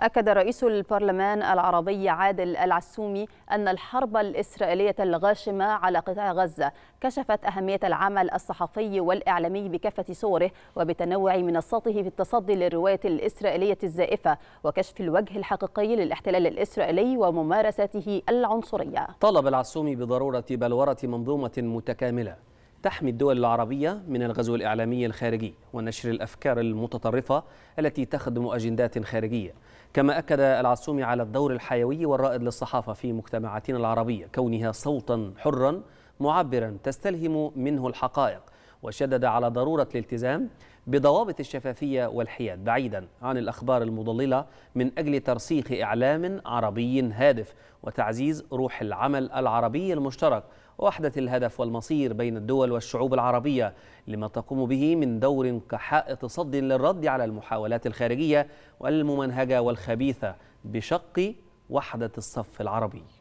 أكد رئيس البرلمان العربي عادل العسومي أن الحرب الإسرائيلية الغاشمة على قطاع غزة كشفت أهمية العمل الصحفي والإعلامي بكافة صوره وبتنوع منصاته في التصدي للرواية الإسرائيلية الزائفة وكشف الوجه الحقيقي للاحتلال الإسرائيلي وممارساته العنصرية طلب العسومي بضرورة بلورة منظومة متكاملة تحمي الدول العربية من الغزو الإعلامي الخارجي ونشر الأفكار المتطرفة التي تخدم أجندات خارجية كما أكد العسومي على الدور الحيوي والرائد للصحافة في مجتمعاتنا العربية كونها صوتا حرا معبرا تستلهم منه الحقائق وشدد على ضرورة الالتزام بضوابط الشفافية والحياد بعيدا عن الأخبار المضللة من أجل ترسيخ إعلام عربي هادف وتعزيز روح العمل العربي المشترك ووحدة الهدف والمصير بين الدول والشعوب العربية لما تقوم به من دور كحائط صد للرد على المحاولات الخارجية والممنهجة والخبيثة بشق وحدة الصف العربي